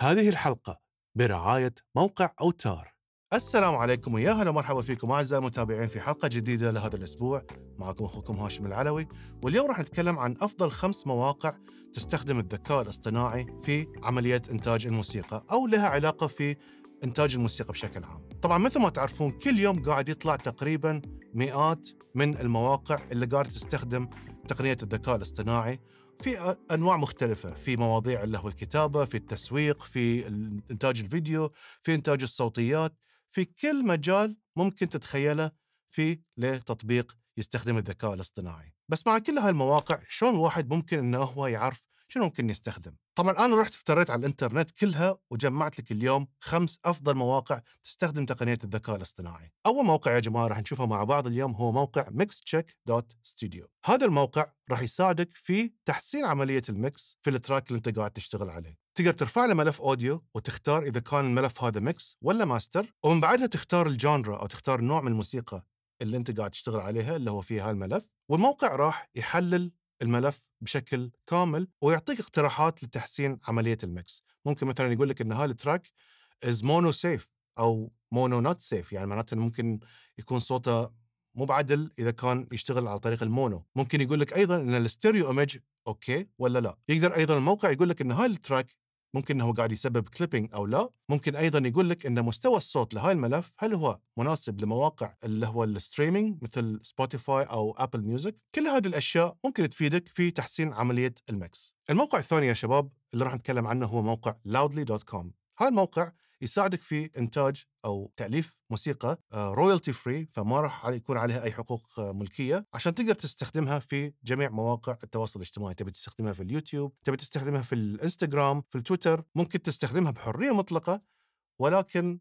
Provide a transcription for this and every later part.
هذه الحلقة برعاية موقع أوتار السلام عليكم ويا هلا ومرحبا فيكم أعزائي المتابعين في حلقة جديدة لهذا الأسبوع معكم أخوكم هاشم العلوي واليوم راح نتكلم عن أفضل خمس مواقع تستخدم الذكاء الاصطناعي في عملية إنتاج الموسيقى أو لها علاقة في إنتاج الموسيقى بشكل عام طبعا مثل ما تعرفون كل يوم قاعد يطلع تقريبا مئات من المواقع اللي قاعد تستخدم تقنية الذكاء الاصطناعي في انواع مختلفه في مواضيع اللي هو الكتابه في التسويق في انتاج الفيديو في انتاج الصوتيات في كل مجال ممكن تتخيله في لتطبيق يستخدم الذكاء الاصطناعي بس مع كل هاي المواقع شلون الواحد ممكن انه هو يعرف شنو ممكن يستخدم طبعا انا رحت افتريت على الانترنت كلها وجمعت لك اليوم خمس افضل مواقع تستخدم تقنيه الذكاء الاصطناعي اول موقع يا جماعه راح نشوفه مع بعض اليوم هو موقع mixcheck.studio هذا الموقع راح يساعدك في تحسين عمليه الميكس في التراك اللي انت قاعد تشتغل عليه تقدر ترفع له ملف اوديو وتختار اذا كان الملف هذا ميكس ولا ماستر ومن بعدها تختار الجانرا او تختار نوع من الموسيقى اللي انت قاعد تشتغل عليها اللي هو فيها الملف والموقع راح يحلل الملف بشكل كامل ويعطيك اقتراحات لتحسين عمليه المكس ممكن مثلا يقول لك ان هالتراك از مونو سيف او مونو نوت سيف يعني معناته ممكن يكون صوته مو بعدل اذا كان يشتغل على طريق المونو ممكن يقول لك ايضا ان الستيريو ايمج اوكي ولا لا يقدر ايضا الموقع يقول لك ان هاي التراك ممكن انه قاعد يسبب كليبنج او لا ممكن ايضا يقول لك ان مستوى الصوت لهاي الملف هل هو مناسب لمواقع اللي هو الستريمينج مثل سبوتيفاي او ابل ميوزك كل هذه الاشياء ممكن تفيدك في تحسين عمليه المكس الموقع الثاني يا شباب اللي راح نتكلم عنه هو موقع loudly.com هاي الموقع يساعدك في انتاج او تاليف موسيقى رويالتي آه، فري فما راح يكون عليها اي حقوق آه، ملكيه عشان تقدر تستخدمها في جميع مواقع التواصل الاجتماعي تبي تستخدمها في اليوتيوب تبي تستخدمها في الانستغرام في التويتر ممكن تستخدمها بحريه مطلقه ولكن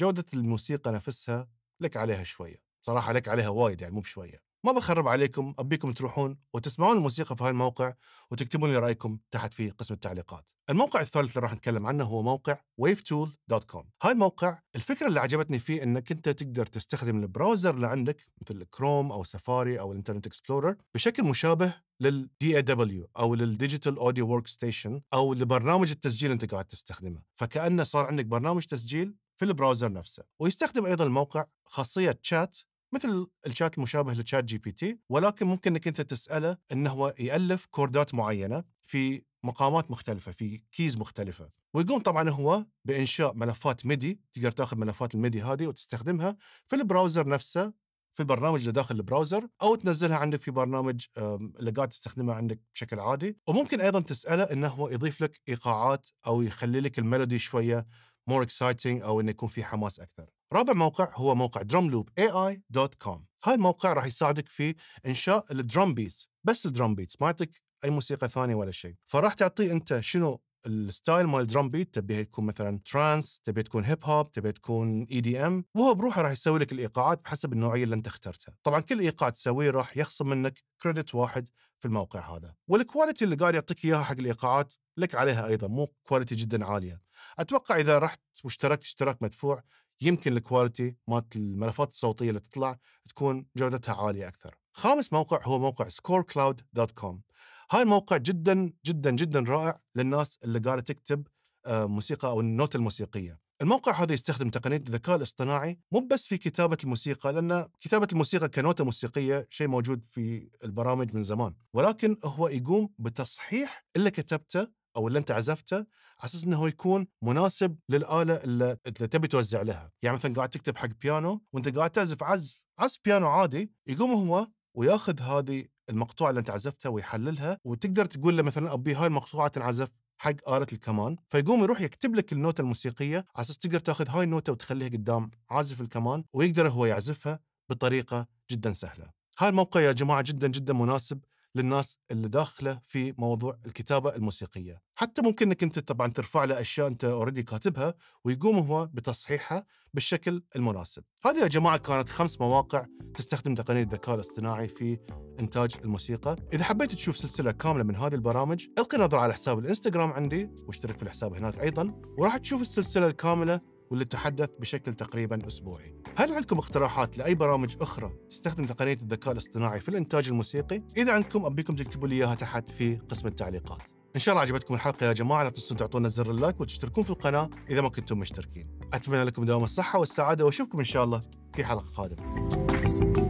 جوده الموسيقى نفسها لك عليها شويه صراحه لك عليها وايد يعني مو بشويه ما بخرب عليكم أبيكم تروحون وتسمعون الموسيقى في هاي الموقع وتكتبون لي رأيكم تحت في قسم التعليقات الموقع الثالث اللي راح نتكلم عنه هو موقع wavetool.com هاي الموقع الفكرة اللي عجبتني فيه أنك أنت تقدر تستخدم البراوزر اللي عندك مثل كروم أو سفاري أو الانترنت اكسبلورر بشكل مشابه للدي اي دبليو او للديجيتال اوديو ورك ستيشن او لبرنامج التسجيل انت قاعد تستخدمه فكانه صار عندك برنامج تسجيل في البراوزر نفسه ويستخدم ايضا الموقع خاصيه شات مثل الشات المشابه لشات جي بي تي ولكن ممكن انك انت تساله انه هو يالف كوردات معينه في مقامات مختلفه في كيز مختلفه ويقوم طبعا هو بانشاء ملفات ميدي تقدر تاخذ ملفات الميدي هذه وتستخدمها في البراوزر نفسه في البرنامج اللي داخل البراوزر او تنزلها عندك في برنامج اللي قاعد تستخدمها عندك بشكل عادي وممكن ايضا تساله انه هو يضيف لك ايقاعات او يخلي لك الميلودي شويه مور اكسايتنج او انه يكون في حماس اكثر رابع موقع هو موقع drumloop.ai.com هاي الموقع راح يساعدك في انشاء الدرام بيتس بس الدرام بيتس ما يعطيك اي موسيقى ثانيه ولا شيء فراح تعطيه انت شنو الستايل مال الدرام بيت تبيها تكون مثلا ترانس تبي تكون هيب هوب تبي تكون اي دي ام وهو بروحه راح يسوي لك الايقاعات بحسب النوعيه اللي انت اخترتها طبعا كل ايقاع تسويه راح يخصم منك كريدت واحد في الموقع هذا والكواليتي اللي قاعد يعطيك اياها حق الايقاعات لك عليها ايضا مو كواليتي جدا عاليه اتوقع اذا رحت واشتركت اشتراك مدفوع يمكن الكواليتي مالت الملفات الصوتيه اللي تطلع تكون جودتها عاليه اكثر. خامس موقع هو موقع scorecloud.com هاي الموقع جدا جدا جدا رائع للناس اللي قاعده تكتب آه، موسيقى او النوت الموسيقيه. الموقع هذا يستخدم تقنيه الذكاء الاصطناعي مو بس في كتابه الموسيقى لان كتابه الموسيقى كنوتة موسيقيه شيء موجود في البرامج من زمان، ولكن هو يقوم بتصحيح اللي كتبته او اللي انت عزفته على اساس انه هو يكون مناسب للاله اللي تبي توزع لها، يعني مثلا قاعد تكتب حق بيانو وانت قاعد تعزف عزف عزف بيانو عادي يقوم هو وياخذ هذه المقطوعه اللي انت عزفتها ويحللها وتقدر تقول له مثلا ابي هاي المقطوعه تنعزف حق آلة الكمان فيقوم يروح يكتب لك النوتة الموسيقية على أساس تقدر تاخذ هاي النوتة وتخليها قدام عازف الكمان ويقدر هو يعزفها بطريقة جدا سهلة هاي الموقع يا جماعة جدا جدا مناسب للناس اللي داخله في موضوع الكتابه الموسيقيه حتى ممكن انك انت طبعا ترفع له اشياء انت اوريدي كاتبها ويقوم هو بتصحيحها بالشكل المناسب هذه يا جماعه كانت خمس مواقع تستخدم تقنيه الذكاء الاصطناعي في انتاج الموسيقى اذا حبيت تشوف سلسله كامله من هذه البرامج القي نظره على حساب الانستغرام عندي واشترك في الحساب هناك ايضا وراح تشوف السلسله الكامله واللي تحدث بشكل تقريبا أسبوعي هل عندكم اقتراحات لأي برامج أخرى تستخدم تقنية الذكاء الاصطناعي في الإنتاج الموسيقي؟ إذا عندكم أبيكم تكتبوا لي إياها تحت في قسم التعليقات إن شاء الله عجبتكم الحلقة يا جماعة لا تنسون تعطونا زر اللايك وتشتركون في القناة إذا ما كنتم مشتركين أتمنى لكم دوام الصحة والسعادة وأشوفكم إن شاء الله في حلقة قادمة